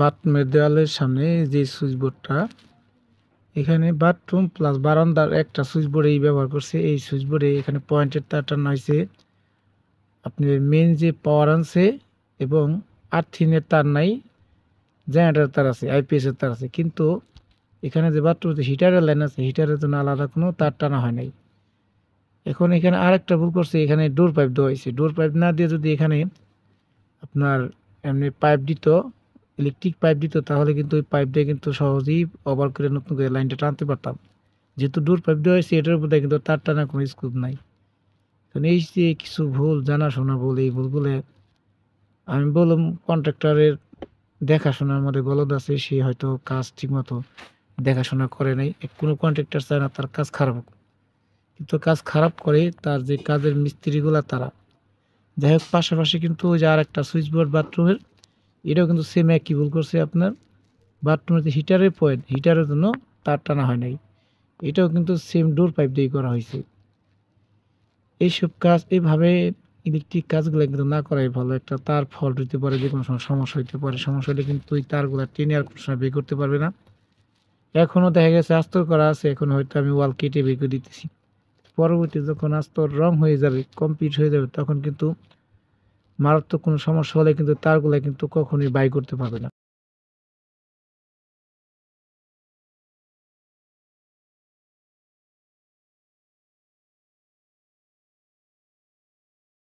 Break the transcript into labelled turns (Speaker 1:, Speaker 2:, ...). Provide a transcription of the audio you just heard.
Speaker 1: বাথরুমের দেওয়ালের সামনে যে সুইচ বোর্ডটা এখানে বাথরুম প্লাস বারান্দার একটা সুইচ ব্যবহার করছে এই সুইচ বোর্ডে এখানে পয়েন্টের তার নাইছে হয়েছে মেন যে পাওয়ার আনছে এবং আর্থিনের তার নাই জেনারেটার তার আছে আইপিএসের তার আছে কিন্তু এখানে যে বাথরুমে হিটারের লাইন আছে হিটারের জন্য আলাদা কোনো তার টানা হয় নাই এখন এখানে আরেকটা ভুল করছে এখানে ডোর পাইপ দেওয়া হয়েছে ডোর পাইপ না দিয়ে যদি এখানে আপনার এমনি পাইপ দিত ইলেকট্রিক পাইপ দিত তাহলে কিন্তু ওই পাইপ দিয়ে কিন্তু সহজেই ওভার করে নতুন করে লাইনটা টানতে পারতাম যেহেতু দূর পাইপ দেওয়া হয়েছে এটার উপর কিন্তু তার টানার কোনো স্কোপ নাই কারণ এই যে কিছু ভুল জানাশোনা বলে এই ভুলগুলো আমি বললাম কন্ট্রাক্টরের দেখাশোনার মধ্যে গলদ আছে সে হয়তো কাজ ঠিকমতো দেখাশোনা করে নাই কোনো কন্ট্রাক্টর চায় না তার কাজ খারাপ হোক কিন্তু কাজ খারাপ করে তার যে কাজের মিস্ত্রিগুলা তারা যাই হোক পাশাপাশি কিন্তু ওই যে আর একটা সুইচবোর্ড বাথরুমের এটাও কিন্তু সেম একই ভুল করছে আপনার বাথরুমের যে হিটারের পয়েন্ট হিটারের জন্য তার টানা হয় নাই এটাও কিন্তু সেম ডোর পাইপ দিয়ে করা হয়েছে এইসব কাজ এভাবে ইলেকট্রিক কাজগুলো কিন্তু না করাই ভালো একটা তার ফল্ট হইতে পারে যে কোনো সময় সমস্যা হইতে পারে সমস্যা হলে কিন্তু ওই তারগুলো টেনে আর কোনো সময় বের করতে পারবে না এখনও দেখা গেছে আস্তর করা আছে এখন হয়তো আমি ওয়াল কেটে বের করে দিতেছি পরবর্তী যখন আস্তর রং হয়ে যাবে কমপ্লিট হয়ে যাবে তখন কিন্তু মারাত্মক কোনো সমস্যা হলে কিন্তু তারগুলো কিন্তু কখনোই বাই করতে পারবে না